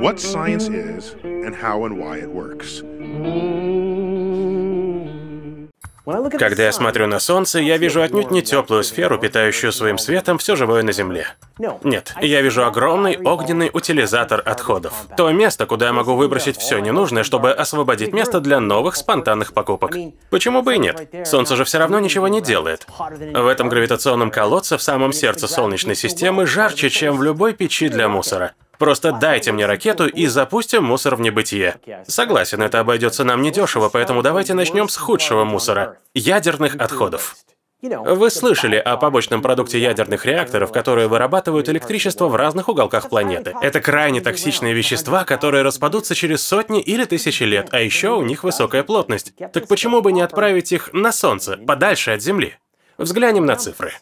what science is and how and why it works. Когда я смотрю на Солнце, я вижу отнюдь не теплую сферу, питающую своим светом все живое на Земле. Нет, я вижу огромный огненный утилизатор отходов. То место, куда я могу выбросить все ненужное, чтобы освободить место для новых спонтанных покупок. Почему бы и нет? Солнце же все равно ничего не делает. В этом гравитационном колодце в самом сердце Солнечной системы жарче, чем в любой печи для мусора. Просто дайте мне ракету и запустим мусор в небытие. Согласен, это обойдется нам недешево, поэтому давайте начнем с худшего мусора – ядерных отходов. Вы слышали о побочном продукте ядерных реакторов, которые вырабатывают электричество в разных уголках планеты. Это крайне токсичные вещества, которые распадутся через сотни или тысячи лет, а еще у них высокая плотность. Так почему бы не отправить их на Солнце, подальше от Земли? Взглянем на цифры.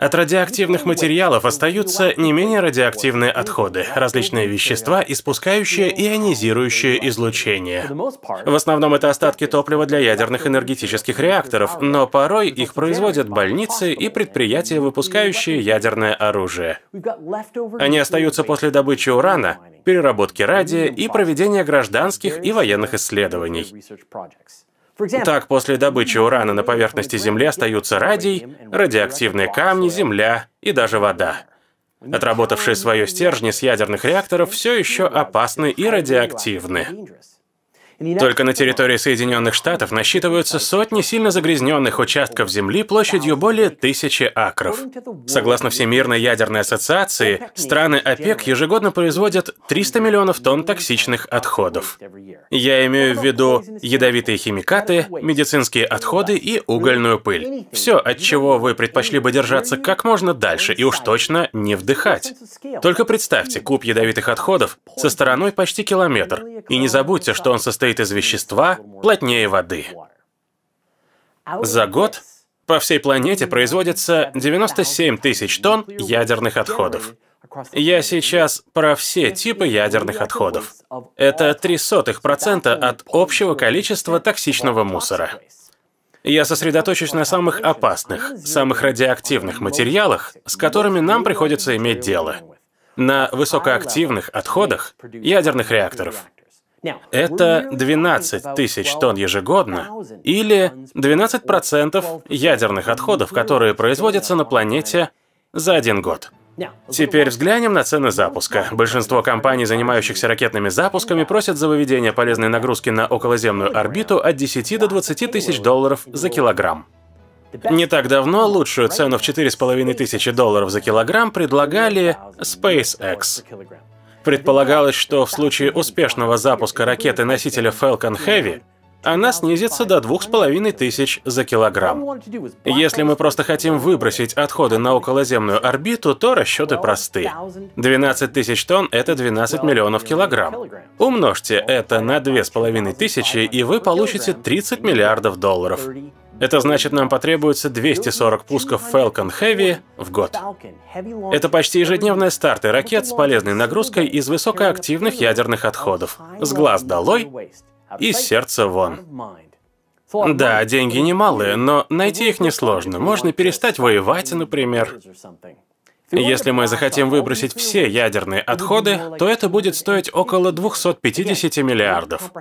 От радиоактивных материалов остаются не менее радиоактивные отходы, различные вещества, испускающие ионизирующее излучение. В основном это остатки топлива для ядерных энергетических реакторов, но порой их производят больницы и предприятия, выпускающие ядерное оружие. Они остаются после добычи урана, переработки радия и проведения гражданских и военных исследований. Так, после добычи урана на поверхности Земли остаются радий, радиоактивные камни, земля и даже вода. Отработавшие свое стержни с ядерных реакторов все еще опасны и радиоактивны. Только на территории Соединенных Штатов насчитываются сотни сильно загрязненных участков земли площадью более тысячи акров. Согласно Всемирной ядерной ассоциации, страны ОПЕК ежегодно производят 300 миллионов тонн токсичных отходов. Я имею в виду ядовитые химикаты, медицинские отходы и угольную пыль. Все, от чего вы предпочли бы держаться как можно дальше и уж точно не вдыхать. Только представьте куб ядовитых отходов со стороной почти километр. И не забудьте, что он состоит состоит из вещества плотнее воды. За год по всей планете производится 97 тысяч тонн ядерных отходов. Я сейчас про все типы ядерных отходов. Это три сотых процента от общего количества токсичного мусора. Я сосредоточусь на самых опасных, самых радиоактивных материалах, с которыми нам приходится иметь дело. На высокоактивных отходах ядерных реакторов. Это 12 тысяч тонн ежегодно или 12% ядерных отходов, которые производятся на планете за один год. Теперь взглянем на цены запуска. Большинство компаний, занимающихся ракетными запусками, просят за выведение полезной нагрузки на околоземную орбиту от 10 до 20 тысяч долларов за килограмм. Не так давно лучшую цену в 4,5 тысячи долларов за килограмм предлагали SpaceX. Предполагалось, что в случае успешного запуска ракеты-носителя Falcon Heavy она снизится до 2500 за килограмм. Если мы просто хотим выбросить отходы на околоземную орбиту, то расчеты просты. 12 тысяч тонн – это 12 миллионов килограмм. Умножьте это на 2500, и вы получите 30 миллиардов долларов. Это значит, нам потребуется 240 пусков Falcon Heavy в год. Это почти ежедневные старты ракет с полезной нагрузкой из высокоактивных ядерных отходов. С глаз долой и сердца вон. Да, деньги немалые, но найти их несложно. Можно перестать воевать, например. Если мы захотим выбросить все ядерные отходы, то это будет стоить около 250 миллиардов.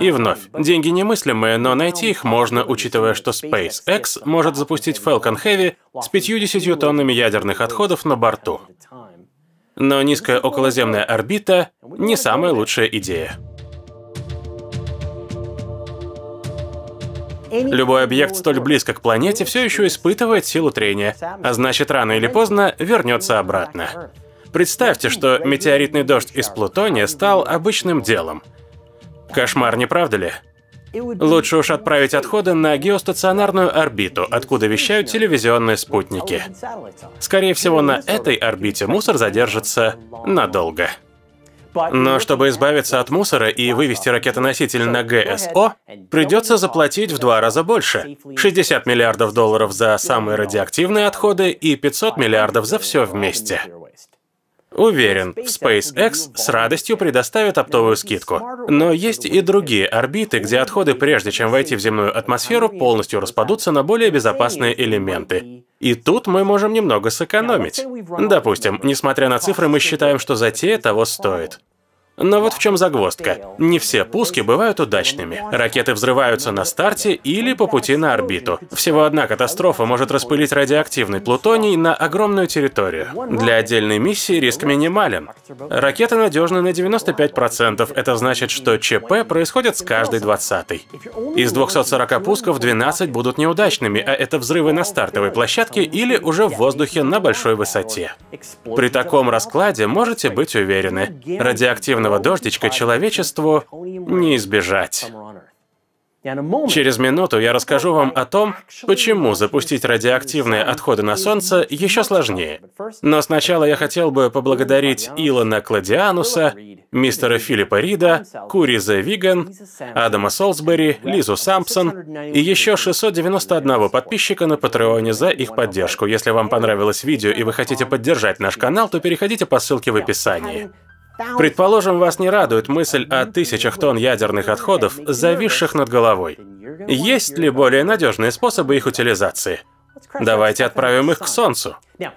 И вновь, деньги немыслимые, но найти их можно, учитывая, что SpaceX может запустить Falcon Heavy с 50 тоннами ядерных отходов на борту. Но низкая околоземная орбита – не самая лучшая идея. Любой объект столь близко к планете все еще испытывает силу трения, а значит рано или поздно вернется обратно. Представьте, что метеоритный дождь из Плутония стал обычным делом. Кошмар, не правда ли? Лучше уж отправить отходы на геостационарную орбиту, откуда вещают телевизионные спутники. Скорее всего, на этой орбите мусор задержится надолго. Но чтобы избавиться от мусора и вывести ракетоноситель на ГСО, придется заплатить в два раза больше. 60 миллиардов долларов за самые радиоактивные отходы и 500 миллиардов за все вместе. Уверен, в SpaceX с радостью предоставят оптовую скидку. Но есть и другие орбиты, где отходы, прежде чем войти в земную атмосферу, полностью распадутся на более безопасные элементы. И тут мы можем немного сэкономить. Допустим, несмотря на цифры, мы считаем, что затея того стоит. Но вот в чем загвоздка. Не все пуски бывают удачными. Ракеты взрываются на старте или по пути на орбиту. Всего одна катастрофа может распылить радиоактивный плутоний на огромную территорию. Для отдельной миссии риск минимален. Ракета надежна на 95%. Это значит, что ЧП происходит с каждой двадцатой. Из 240 пусков 12 будут неудачными, а это взрывы на стартовой площадке или уже в воздухе на большой высоте. При таком раскладе можете быть уверены. Радиоактивный песчаного дождичка человечеству не избежать. Через минуту я расскажу вам о том, почему запустить радиоактивные отходы на Солнце еще сложнее. Но сначала я хотел бы поблагодарить Илона Кладиануса, мистера Филиппа Рида, Куриза Виган, Адама Солсбери, Лизу Сампсон и еще 691 подписчика на Патреоне за их поддержку. Если вам понравилось видео и вы хотите поддержать наш канал, то переходите по ссылке в описании. Предположим, вас не радует мысль о тысячах тонн ядерных отходов, зависших над головой. Есть ли более надежные способы их утилизации? Давайте отправим их к Солнцу.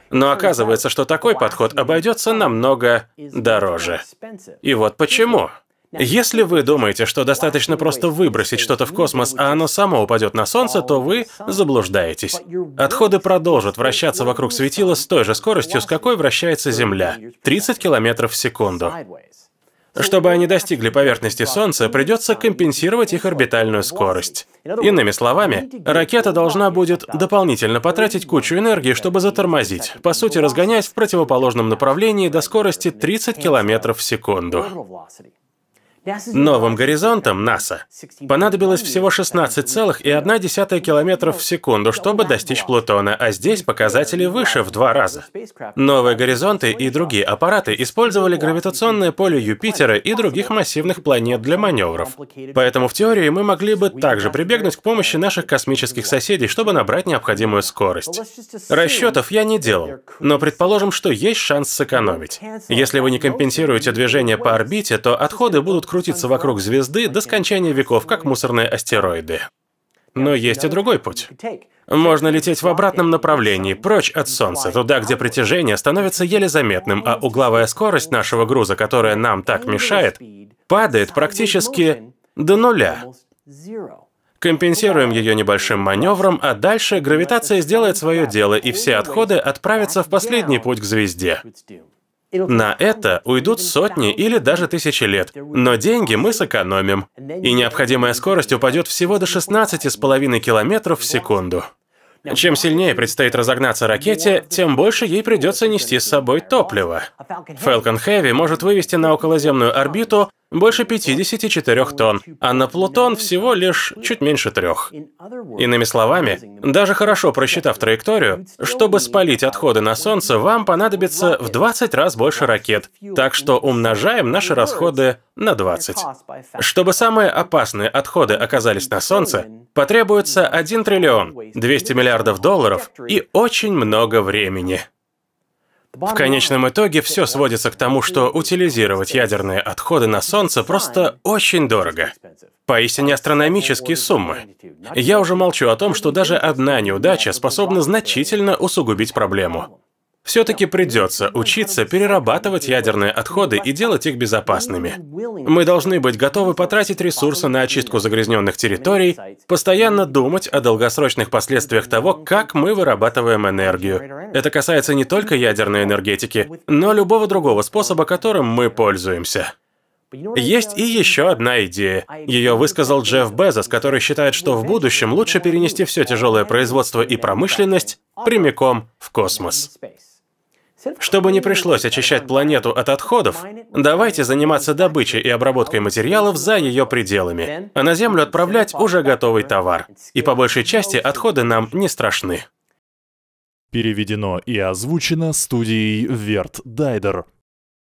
Но оказывается, что такой подход обойдется намного дороже. И вот почему. Если вы думаете, что достаточно просто выбросить что-то в космос, а оно само упадет на Солнце, то вы заблуждаетесь. Отходы продолжат вращаться вокруг светила с той же скоростью, с какой вращается Земля — 30 км в секунду. Чтобы они достигли поверхности Солнца, придется компенсировать их орбитальную скорость. Иными словами, ракета должна будет дополнительно потратить кучу энергии, чтобы затормозить, по сути разгонять в противоположном направлении до скорости 30 км в секунду. Новым горизонтом НАСА понадобилось всего 16,1 километров в секунду, чтобы достичь Плутона, а здесь показатели выше в два раза. Новые горизонты и другие аппараты использовали гравитационное поле Юпитера и других массивных планет для маневров. Поэтому в теории мы могли бы также прибегнуть к помощи наших космических соседей, чтобы набрать необходимую скорость. Расчетов я не делал, но предположим, что есть шанс сэкономить. Если вы не компенсируете движение по орбите, то отходы будут крутиться крутиться вокруг звезды до скончания веков, как мусорные астероиды. Но есть и другой путь. Можно лететь в обратном направлении, прочь от Солнца, туда, где притяжение становится еле заметным, а угловая скорость нашего груза, которая нам так мешает, падает практически до нуля. Компенсируем ее небольшим маневром, а дальше гравитация сделает свое дело, и все отходы отправятся в последний путь к звезде. На это уйдут сотни или даже тысячи лет, но деньги мы сэкономим. И необходимая скорость упадет всего до 16,5 километров в секунду. Чем сильнее предстоит разогнаться ракете, тем больше ей придется нести с собой топливо. Falcon Heavy может вывести на околоземную орбиту больше 54 тонн, а на Плутон всего лишь чуть меньше трех. Иными словами, даже хорошо просчитав траекторию, чтобы спалить отходы на Солнце, вам понадобится в 20 раз больше ракет, так что умножаем наши расходы на 20. Чтобы самые опасные отходы оказались на Солнце, потребуется 1 триллион, 200 миллиардов долларов и очень много времени. В конечном итоге все сводится к тому, что утилизировать ядерные отходы на Солнце просто очень дорого. Поистине астрономические суммы. Я уже молчу о том, что даже одна неудача способна значительно усугубить проблему. Все-таки придется учиться перерабатывать ядерные отходы и делать их безопасными. Мы должны быть готовы потратить ресурсы на очистку загрязненных территорий, постоянно думать о долгосрочных последствиях того, как мы вырабатываем энергию. Это касается не только ядерной энергетики, но любого другого способа, которым мы пользуемся. Есть и еще одна идея. Ее высказал Джефф Безос, который считает, что в будущем лучше перенести все тяжелое производство и промышленность прямиком в космос. Чтобы не пришлось очищать планету от отходов, давайте заниматься добычей и обработкой материалов за ее пределами, а на Землю отправлять уже готовый товар. И по большей части отходы нам не страшны. Переведено и озвучено студией Верт Дайдер.